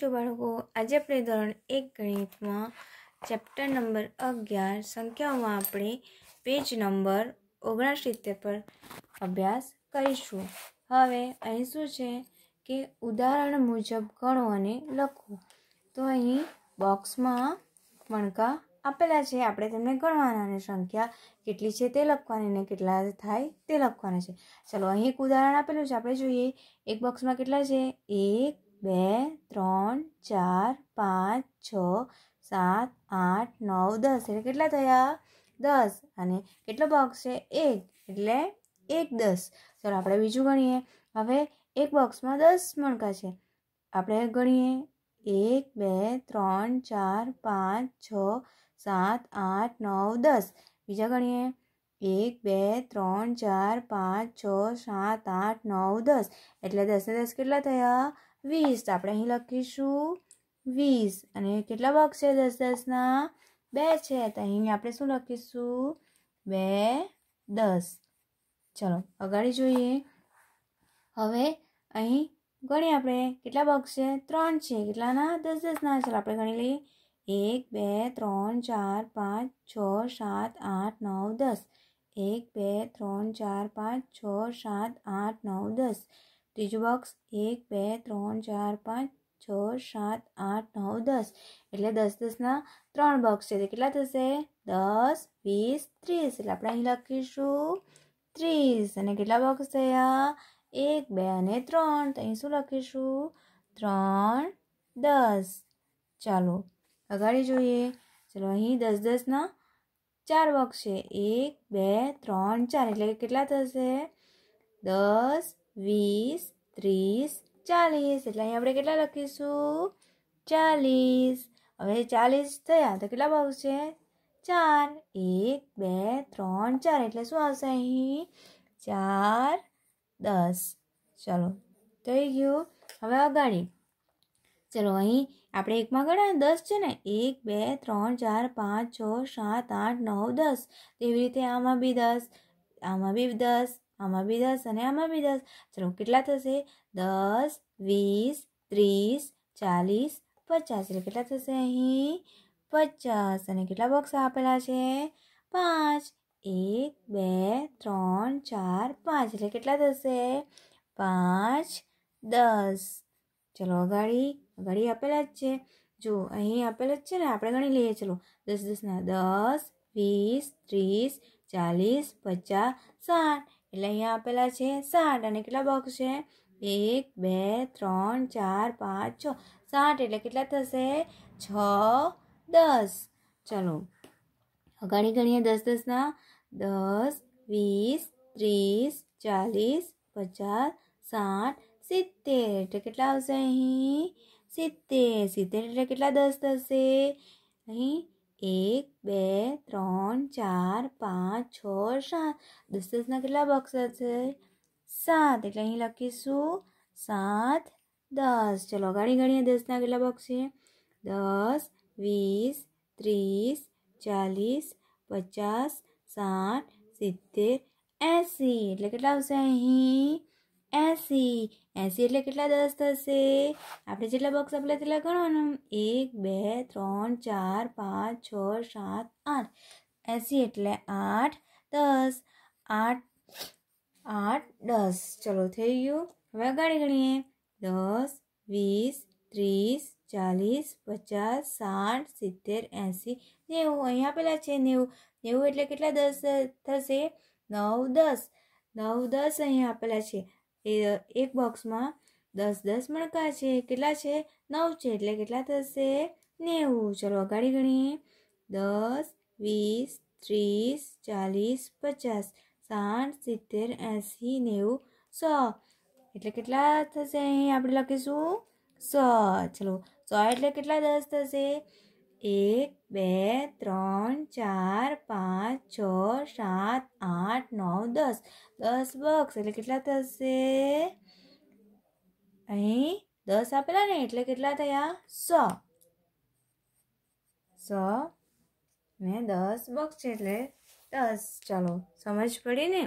જો બાળકો આજે આપણે ધોરણ એક ગણિતમાં ચેપ્ટર નંબર અગિયાર સંખ્યાઓમાં આપણે પેજ નંબર ઓગણસિત્તેર પર અભ્યાસ કરીશું હવે અહીં શું છે કે ઉદાહરણ મુજબ ગણો અને લખો તો અહીં બોક્સમાં મણકા આપેલા છે આપણે તેમને ગણવાના અને સંખ્યા કેટલી છે તે લખવાની અને કેટલા થાય તે લખવાના છે ચાલો અહીં એક ઉદાહરણ આપેલું છે આપણે જોઈએ એક બોક્સમાં કેટલા છે એક બે ત્રણ ચાર પાંચ છ સાત આઠ નવ દસ એટલે કેટલા થયા દસ અને કેટલો બોક્સ છે એક એટલે એક દસ ચાલો આપણે બીજું ગણીએ હવે એક બોક્સમાં દસ મણકા છે આપણે ગણીએ એક બે ત્રણ ચાર પાંચ છ સાત આઠ નવ દસ બીજા ગણીએ એક બે ત્રણ ચાર પાંચ છ સાત આઠ નવ દસ એટલે દસે દસ કેટલા થયા વીસ તો આપણે અહીં લખીશું વીસ અને કેટલા બોક્સ છે દસ દસના બે છે તો અહીં આપણે શું લખીશું બે દસ ચલો અગાડી જોઈએ હવે અહીં ગણીએ આપણે કેટલા બોક્સ છે ત્રણ છે કેટલાના દસ દસના ચાલો આપણે ગણી લઈએ એક બે ત્રણ ચાર પાંચ છ સાત આઠ નવ દસ એક બે ત્રણ ચાર પાંચ છ સાત આઠ નવ દસ तीज बॉक्स 1 2 3 4 5 6 7 8 9 10 એટલે 10 10 ના ત્રણ બોક્સ છે તો કેટલા થશે 10 20 30 એટલે આપણે અહીં લખીશું 30 અને કેટલા બોક્સ થયા 1 2 અને 3 તો અહીં શું લખીશું 3 10 ચાલો આગળ જોઈએ चलो અહીં 10 10 ના ચાર બોક્સ છે 1 2 3 4 એટલે કેટલા થશે 10 વીસ ત્રીસ ચાલીસ એટલે અહીં આપણે કેટલા લખીશું ચાલીસ હવે ચાલીસ થયા તો કેટલા ભાવશે ચાર એક બે ત્રણ ચાર એટલે શું આવશે અહીં ચાર દસ ચલો થઈ ગયું હવે અગાડી ચલો અહીં આપણે એકમાં ગણાય દસ છે ને એક બે ત્રણ ચાર પાંચ છ સાત આઠ નવ દસ તેવી રીતે આમાં બી દસ આમાં બી દસ આમાં બી દસ અને આમાં બી દસ ચલો કેટલા થશે દસ વીસ ત્રીસ ચાલીસ પચાસ એટલે કેટલા થશે અહીં પચાસ અને કેટલા બોક્સ આપેલા છે પાંચ એક બે ત્રણ ચાર પાંચ એટલે કેટલા થશે પાંચ દસ ચલો અગાડી અગાડી આપેલા જ છે જો અહીં આપેલા જ છે ને આપણે ગણી લઈએ ચલો દસ દસના દસ વીસ ત્રીસ ચાલીસ પચાસ સાઠ એ લ્યા અહીં આપેલા છે 60 અને કેટલા બૉક્સ છે 1 2 3 4 5 6 60 એટલે કેટલા થશે 6 10 ચલો અગાડી ગણીએ 10 10 ના 10 20 30 40 50 60 70 કેટલા આવશે અહી 70 70 કેટલા 10 થશે અહી एक बे त्र चार पांच छ सात दस दस के बॉक्स सात एट लखीशू सात दस चलो गाड़ी गणी दस के बॉक्स है दस वीस तीस चालीस पचास साठ सीतेर एसी एट के अं એંસી એંસી એટલે કેટલા દસ થશે આપણે જેટલા બોક્સ આપેલા તેટલા ગણવાનું એક બે ત્રણ ચાર પાંચ છ સાત આઠ એંસી એટલે આઠ દસ આઠ આઠ દસ ચલો થઈ ગયું હવે આગળ ગણીએ દસ વીસ ત્રીસ ચાલીસ પચાસ સાઠ સિત્તેર એંસી નેવું અહીં આપેલા છે નેવું નેવું એટલે કેટલા દસ થશે નવ દસ નવ દસ અહીં આપેલા છે એ એક બોક્સમાં દસ દસ મણકા છે કેટલા છે નવ છે એટલે કેટલા થશે નેવું ચલો અગાડી ગણીએ દસ વીસ ત્રીસ ચાલીસ પચાસ સાઠ સિત્તેર એંસી નેવું સો એટલે કેટલા થશે અહીં આપણે લખીશું સો ચલો સો એટલે કેટલા દસ થશે 1 2 3 4 5 6 7 8 9 10 10 बॉक्स એટલે કેટલા થશે અહી 10 આપેલા ને એટલે કેટલા થાય 100 10 ને 10 બોક્સ એટલે 10 ચાલો સમજ પડી ને